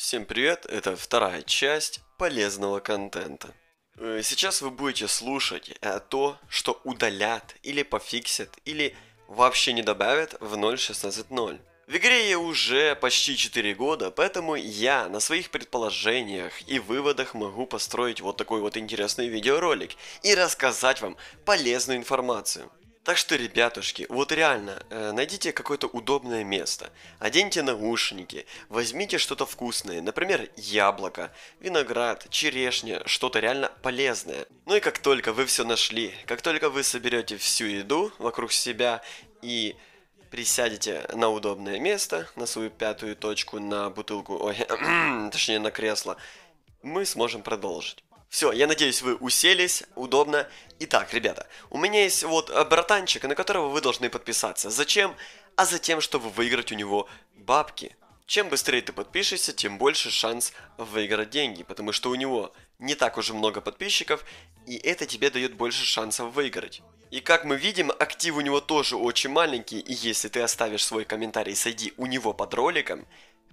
Всем привет, это вторая часть полезного контента. Э, сейчас вы будете слушать э, то, что удалят или пофиксят, или вообще не добавят в 0.16.0. В игре я уже почти 4 года, поэтому я на своих предположениях и выводах могу построить вот такой вот интересный видеоролик и рассказать вам полезную информацию. Так что, ребятушки, вот реально, э, найдите какое-то удобное место, оденьте наушники, возьмите что-то вкусное, например, яблоко, виноград, черешня, что-то реально полезное. Ну и как только вы все нашли, как только вы соберете всю еду вокруг себя и присядете на удобное место, на свою пятую точку, на бутылку, ой, точнее на кресло, мы сможем продолжить. Все, я надеюсь, вы уселись, удобно. Итак, ребята, у меня есть вот э, братанчик, на которого вы должны подписаться. Зачем? А затем, чтобы выиграть у него бабки. Чем быстрее ты подпишешься, тем больше шанс выиграть деньги, потому что у него не так уже много подписчиков, и это тебе дает больше шансов выиграть. И как мы видим, актив у него тоже очень маленький, и если ты оставишь свой комментарий сойди у него под роликом,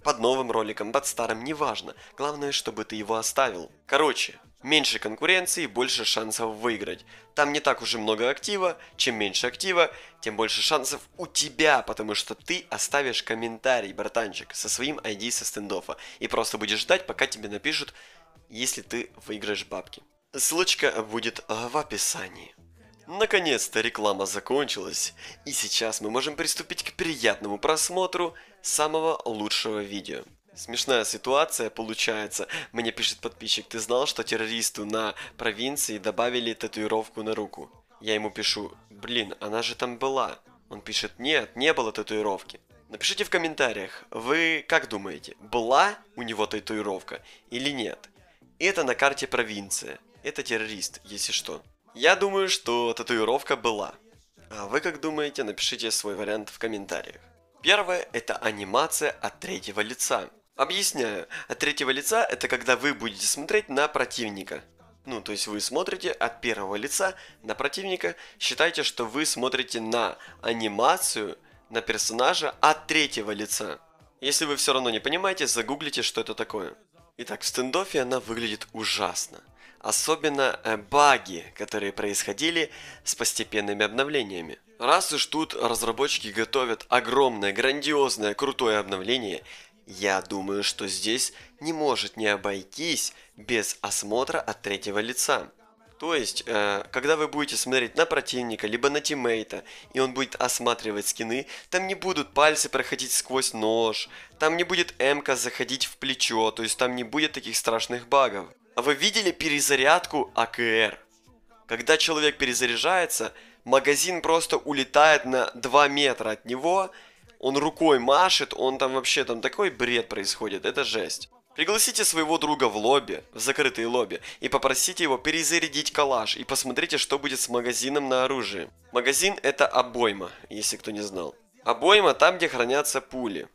под новым роликом, под старым, неважно. Главное, чтобы ты его оставил. Короче, Меньше конкуренции, больше шансов выиграть. Там не так уже много актива, чем меньше актива, тем больше шансов у тебя, потому что ты оставишь комментарий, братанчик, со своим ID со стендофа. И просто будешь ждать, пока тебе напишут, если ты выиграешь бабки. Ссылочка будет э, в описании. Наконец-то реклама закончилась, и сейчас мы можем приступить к приятному просмотру самого лучшего видео. Смешная ситуация получается. Мне пишет подписчик, ты знал, что террористу на провинции добавили татуировку на руку? Я ему пишу, блин, она же там была. Он пишет, нет, не было татуировки. Напишите в комментариях, вы как думаете, была у него татуировка или нет? Это на карте провинция. Это террорист, если что. Я думаю, что татуировка была. А вы как думаете, напишите свой вариант в комментариях. Первое – это анимация от третьего лица. Объясняю. От третьего лица это когда вы будете смотреть на противника. Ну, то есть вы смотрите от первого лица на противника. Считайте, что вы смотрите на анимацию, на персонажа от третьего лица. Если вы все равно не понимаете, загуглите, что это такое. Итак, в стендофе она выглядит ужасно. Особенно э, баги, которые происходили с постепенными обновлениями. Раз уж тут разработчики готовят огромное, грандиозное, крутое обновление, я думаю, что здесь не может не обойтись без осмотра от третьего лица. То есть, э, когда вы будете смотреть на противника, либо на тиммейта, и он будет осматривать скины, там не будут пальцы проходить сквозь нож, там не будет эмка заходить в плечо, то есть там не будет таких страшных багов. А вы видели перезарядку АКР? Когда человек перезаряжается, магазин просто улетает на 2 метра от него, он рукой машет, он там вообще, там такой бред происходит, это жесть. Пригласите своего друга в лобби, в закрытые лобби, и попросите его перезарядить калаш, и посмотрите, что будет с магазином на оружие. Магазин это обойма, если кто не знал. Обойма там, где хранятся пули,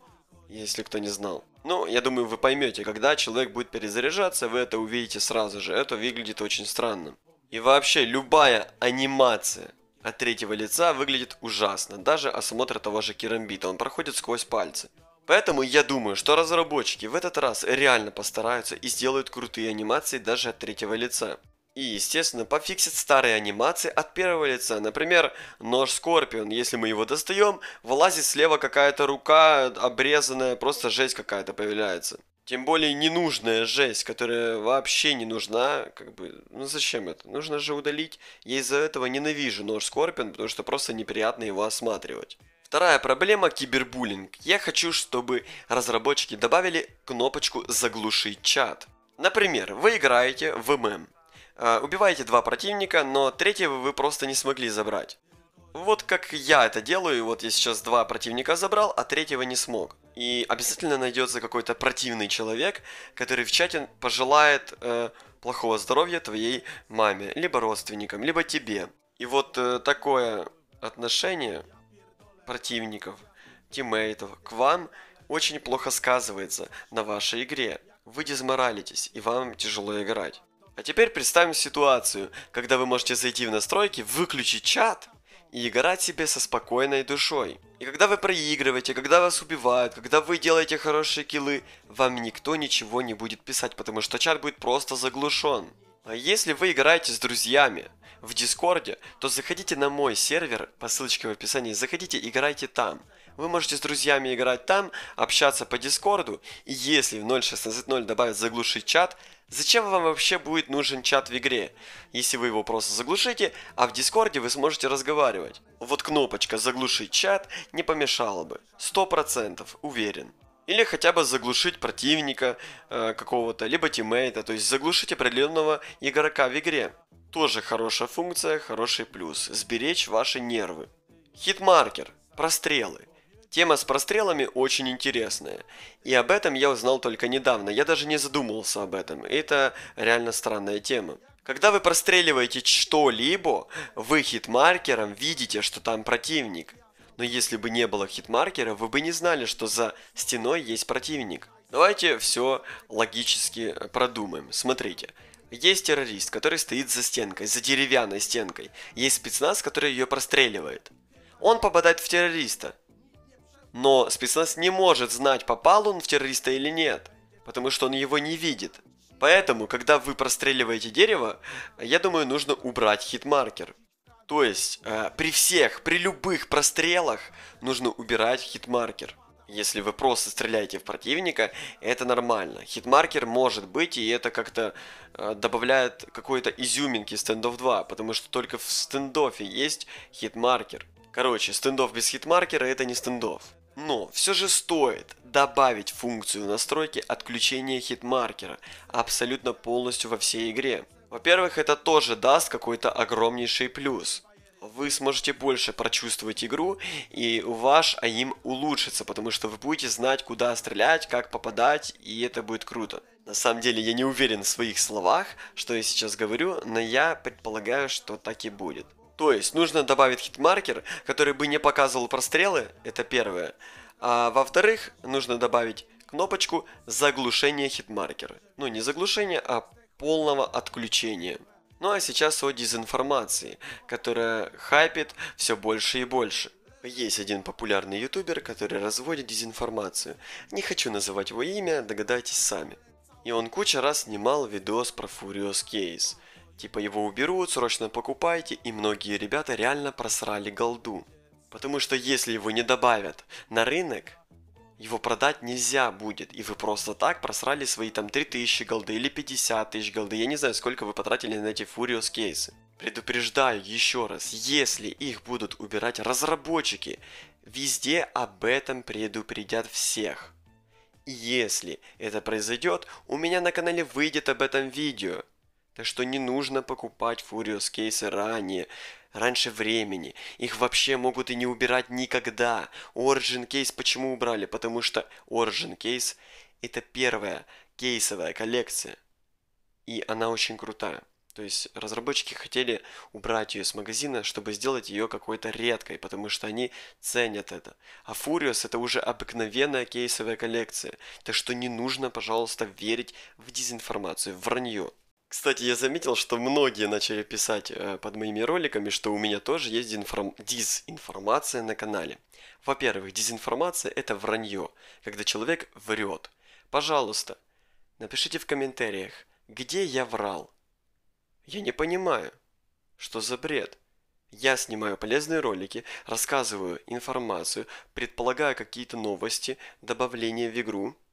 если кто не знал. Ну, я думаю, вы поймете, когда человек будет перезаряжаться, вы это увидите сразу же. Это выглядит очень странно. И вообще, любая анимация, от третьего лица выглядит ужасно, даже осмотр того же керамбита, он проходит сквозь пальцы. Поэтому я думаю, что разработчики в этот раз реально постараются и сделают крутые анимации даже от третьего лица. И, естественно, пофиксит старые анимации от первого лица. Например, нож Скорпион, если мы его достаем, вылазит слева какая-то рука обрезанная, просто жесть какая-то появляется. Тем более ненужная жесть, которая вообще не нужна, как бы, ну зачем это? Нужно же удалить. Я из-за этого ненавижу нож Скорпион, потому что просто неприятно его осматривать. Вторая проблема – кибербуллинг. Я хочу, чтобы разработчики добавили кнопочку «Заглушить чат». Например, вы играете в ММ. А, убиваете два противника, но третьего вы просто не смогли забрать. Вот как я это делаю, вот я сейчас два противника забрал, а третьего не смог и обязательно найдется какой-то противный человек, который в чате пожелает э, плохого здоровья твоей маме, либо родственникам, либо тебе. И вот э, такое отношение противников, тиммейтов к вам очень плохо сказывается на вашей игре. Вы дезморалитесь, и вам тяжело играть. А теперь представим ситуацию, когда вы можете зайти в настройки, выключить чат и играть себе со спокойной душой. И когда вы проигрываете, когда вас убивают, когда вы делаете хорошие киллы, вам никто ничего не будет писать, потому что чат будет просто заглушен. А если вы играете с друзьями в Дискорде, то заходите на мой сервер по ссылочке в описании, заходите, играйте там. Вы можете с друзьями играть там, общаться по Дискорду, и если в 0.16.0 добавят заглушить чат, зачем вам вообще будет нужен чат в игре, если вы его просто заглушите, а в Дискорде вы сможете разговаривать. Вот кнопочка «Заглушить чат» не помешала бы, 100% уверен. Или хотя бы заглушить противника э, какого-то, либо тиммейта, то есть заглушить определенного игрока в игре. Тоже хорошая функция, хороший плюс. Сберечь ваши нервы. Хитмаркер. Прострелы. Тема с прострелами очень интересная. И об этом я узнал только недавно. Я даже не задумывался об этом. Это реально странная тема. Когда вы простреливаете что-либо, вы хитмаркером видите, что там противник. Но если бы не было хитмаркера, вы бы не знали, что за стеной есть противник. Давайте все логически э, продумаем. Смотрите. Есть террорист, который стоит за стенкой, за деревянной стенкой. Есть спецназ, который ее простреливает. Он попадает в террориста. Но спецназ не может знать, попал он в террориста или нет, потому что он его не видит. Поэтому, когда вы простреливаете дерево, я думаю, нужно убрать хитмаркер. То есть, э, при всех, при любых прострелах нужно убирать хитмаркер. Если вы просто стреляете в противника, это нормально. Хитмаркер может быть, и это как-то э, добавляет какой-то изюминки стендов 2, потому что только в стендофе есть хитмаркер. Короче, стендов без хитмаркера это не стендов. Но все же стоит добавить функцию настройки отключения хитмаркера абсолютно полностью во всей игре. Во-первых, это тоже даст какой-то огромнейший плюс. Вы сможете больше прочувствовать игру, и ваш аим улучшится, потому что вы будете знать, куда стрелять, как попадать, и это будет круто. На самом деле, я не уверен в своих словах, что я сейчас говорю, но я предполагаю, что так и будет. То есть нужно добавить хитмаркер, который бы не показывал прострелы, это первое. А во-вторых, нужно добавить кнопочку заглушения хитмаркера. Ну не заглушения, а полного отключения. Ну а сейчас о дезинформации, которая хайпит все больше и больше. Есть один популярный ютубер, который разводит дезинформацию. Не хочу называть его имя, догадайтесь сами. И он куча раз снимал видос про Furious Case – Типа его уберут, срочно покупайте, и многие ребята реально просрали голду. Потому что если его не добавят на рынок, его продать нельзя будет, и вы просто так просрали свои там 3000 голды или 50 тысяч голды, я не знаю, сколько вы потратили на эти Furious кейсы. Предупреждаю еще раз, если их будут убирать разработчики, везде об этом предупредят всех. И если это произойдет, у меня на канале выйдет об этом видео. Так что не нужно покупать Furious кейсы ранее, раньше времени. Их вообще могут и не убирать никогда. Origin кейс почему убрали? Потому что Origin кейс это первая кейсовая коллекция. И она очень крутая. То есть разработчики хотели убрать ее с магазина, чтобы сделать ее какой-то редкой, потому что они ценят это. А Furious это уже обыкновенная кейсовая коллекция. Так что не нужно, пожалуйста, верить в дезинформацию, в вранье. Кстати, я заметил, что многие начали писать э, под моими роликами, что у меня тоже есть информ... дезинформация на канале. Во-первых, дезинформация – это вранье, когда человек врет. Пожалуйста, напишите в комментариях, где я врал. Я не понимаю, что за бред. Я снимаю полезные ролики, рассказываю информацию, предполагаю какие-то новости, добавления в игру –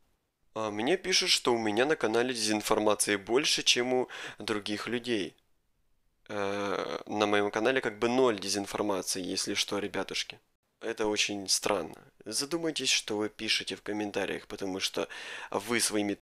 а, мне пишут, что у меня на канале дезинформации больше, чем у других людей. Э, на моем канале как бы ноль дезинформации, если что, ребятушки. Это очень странно. Задумайтесь, что вы пишете в комментариях, потому что вы своими